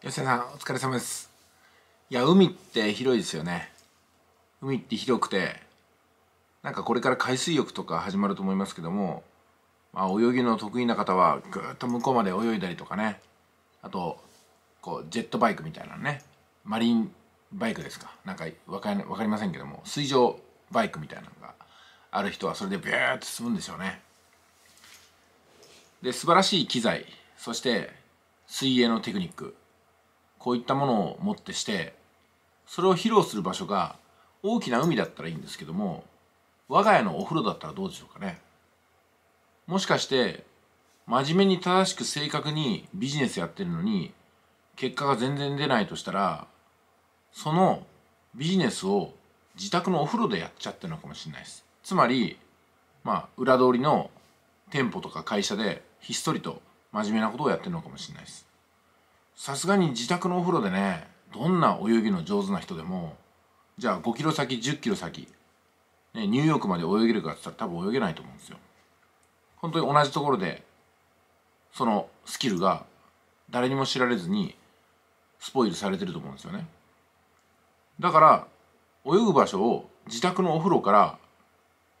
吉田さんお疲れ様ですいや海って広いですよね海って広くてなんかこれから海水浴とか始まると思いますけども、まあ、泳ぎの得意な方はぐっと向こうまで泳いだりとかねあとこうジェットバイクみたいなねマリンバイクですかなんか分か分かりませんけども水上バイクみたいなのがある人はそれでビューッと進むんですよねで素晴らしい機材そして水泳のテクニックこういったものを持ってしてそれを披露する場所が大きな海だったらいいんですけども我が家のお風呂だったらどうでしょうかねもしかして真面目に正しく正確にビジネスやってるのに結果が全然出ないとしたらそのビジネスを自宅のお風呂でやっちゃってるのかもしれないですつまりまあ裏通りの店舗とか会社でひっそりと真面目なことをやってるのかもしれないですさすがに自宅のお風呂でねどんな泳ぎの上手な人でもじゃあ5キロ先10キロ先、ね、ニューヨークまで泳げるかって言ったら多分泳げないと思うんですよ。本当に同じところでそのスキルが誰にも知られずにスポイルされてると思うんですよね。だから泳ぐ場所を自宅のお風呂から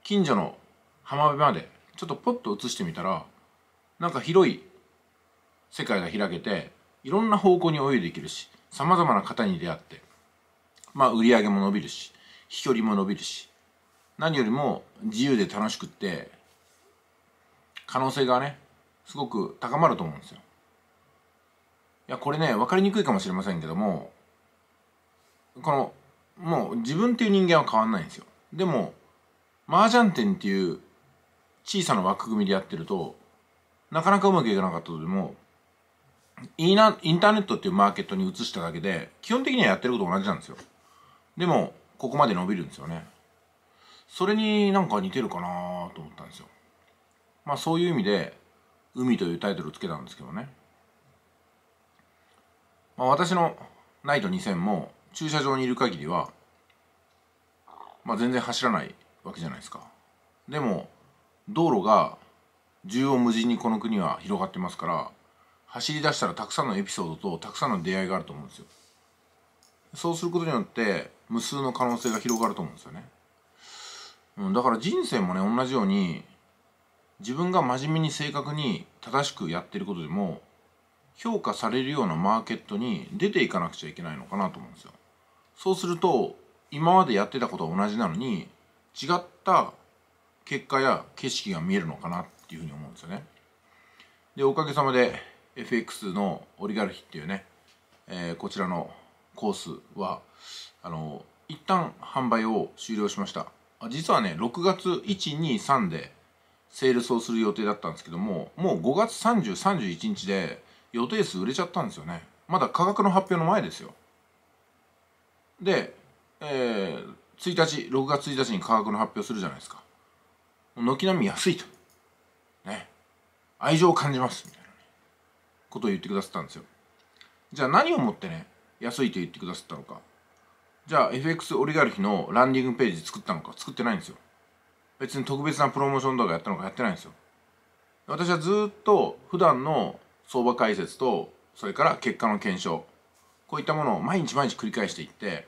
近所の浜辺までちょっとポッと移してみたらなんか広い世界が開けていろんな方向に泳いでいけるし様々な方に出会ってまあ売り上げも伸びるし飛距離も伸びるし何よりも自由で楽しくって可能性がねすごく高まると思うんですよ。いやこれね分かりにくいかもしれませんけどもこのもう自分っていう人間は変わんないんですよ。でも麻雀店っていう小さな枠組みでやってるとなかなかうまくいかなかったとでもインターネットっていうマーケットに移しただけで基本的にはやってること同じなんですよでもここまで伸びるんですよねそれになんか似てるかなと思ったんですよまあそういう意味で「海」というタイトルをつけたんですけどね、まあ、私のナイト2000も駐車場にいる限りは、まあ、全然走らないわけじゃないですかでも道路が縦横無尽にこの国は広がってますから走り出したらたくさんのエピソードとたくさんの出会いがあると思うんですよそうすることによって無数の可能性が広がると思うんですよね、うん、だから人生もね同じように自分が真面目に正確に正しくやってることでも評価されるようなマーケットに出ていかなくちゃいけないのかなと思うんですよそうすると今までやってたことは同じなのに違った結果や景色が見えるのかなっていうふうに思うんですよねでおかげさまで FX のオリガルヒっていうね、えー、こちらのコースはあの一旦販売を終了しました実はね6月123でセールスをする予定だったんですけどももう5月3031日で予定数売れちゃったんですよねまだ価格の発表の前ですよで、えー、1日6月1日に価格の発表するじゃないですか軒並み安いとね愛情を感じますみたいなことを言ってくださったんですよじゃあ何をもってね安いと言ってくださったのかじゃあ FX オリガルヒのランディングページ作ったのか作ってないんですよ別に特別なプロモーションとかやったのかやってないんですよ私はずっと普段の相場解説とそれから結果の検証こういったものを毎日毎日繰り返していって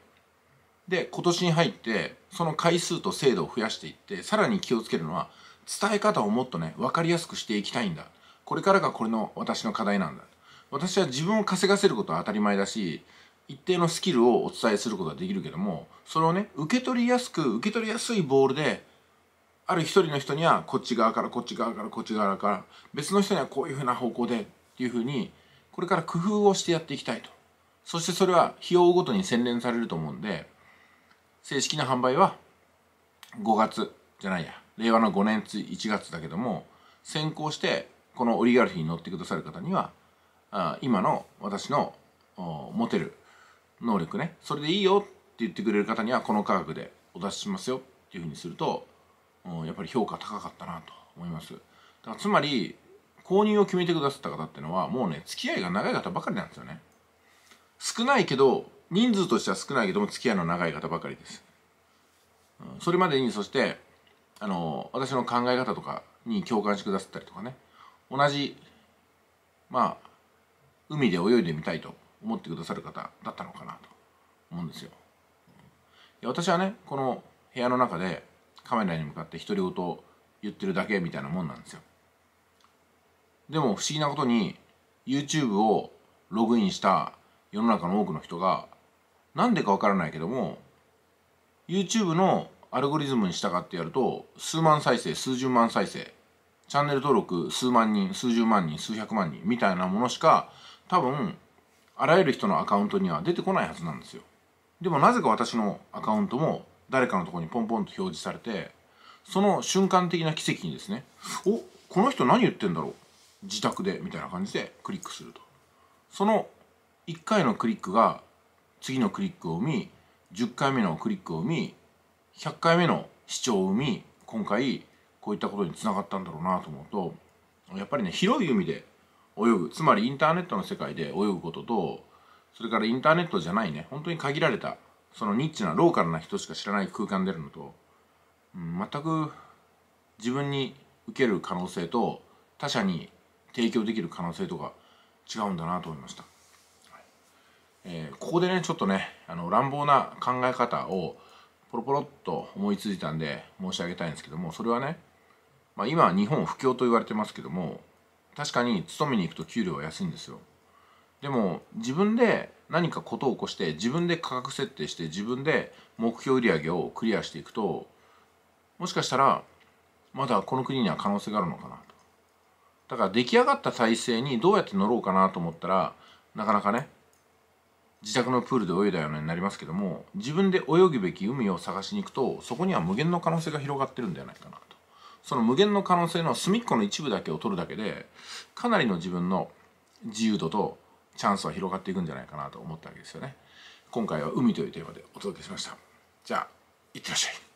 で今年に入ってその回数と精度を増やしていってさらに気をつけるのは伝え方をもっとね分かりやすくしていきたいんだこれからがこれの私の課題なんだ私は自分を稼がせることは当たり前だし一定のスキルをお伝えすることができるけどもそれをね受け取りやすく受け取りやすいボールである一人の人にはこっち側からこっち側からこっち側から別の人にはこういうふうな方向でっていうふうにこれから工夫をしてやっていきたいとそしてそれは費用ごとに洗練されると思うんで正式な販売は5月じゃないや令和の5年1月だけども先行してこのオリガルヒに乗ってくださる方にはあ今の私の持てる能力ねそれでいいよって言ってくれる方にはこの価格でお出ししますよっていうふうにするとやっぱり評価高かったなと思いますだからつまり購入を決めてくださった方っていうのはもうね付き合いが長い方ばかりなんですよね少ないけど人数としては少ないけども付き合いの長い方ばかりです、うん、それまでにそしてあの私の考え方とかに共感してくださったりとかね同じまあ海で泳いでみたいと思ってくださる方だったのかなと思うんですよ。私はねこの部屋の中でカメラに向かって独り言言ってるだけみたいなもんなんですよ。でも不思議なことに YouTube をログインした世の中の多くの人がなんでかわからないけども YouTube のアルゴリズムに従ってやると数万再生数十万再生チャンネル登録数万人数十万人数百万人みたいなものしか多分あらゆる人のアカウントには出てこないはずなんですよでもなぜか私のアカウントも誰かのとこにポンポンと表示されてその瞬間的な奇跡にですねおこの人何言ってんだろう自宅でみたいな感じでクリックするとその1回のクリックが次のクリックを生み10回目のクリックを生み100回目の視聴を生み今回こういったことにつながったんだろうなと思うとやっぱりね広い海で泳ぐつまりインターネットの世界で泳ぐこととそれからインターネットじゃないね本当に限られたそのニッチなローカルな人しか知らない空間でるのと、うん、全く自分に受ける可能性と他者に提供できる可能性とか違うんだなと思いました、えー、ここでねちょっとねあの乱暴な考え方をポロポロっと思いついたんで申し上げたいんですけどもそれはねまあ、今は日本不況と言われてますけども確かに勤めに行くと給料は安いんですよでも自分で何か事を起こして自分で価格設定して自分で目標売上をクリアしていくともしかしたらまだこの国には可能性があるのかなとだから出来上がった体制にどうやって乗ろうかなと思ったらなかなかね自宅のプールで泳いだようになりますけども自分で泳ぐべき海を探しに行くとそこには無限の可能性が広がってるんじゃないかなその無限の可能性の隅っこの一部だけを取るだけでかなりの自分の自由度とチャンスは広がっていくんじゃないかなと思ったわけですよね。今回は海というテーマでお届けしました。じゃあ、いってらっしゃい。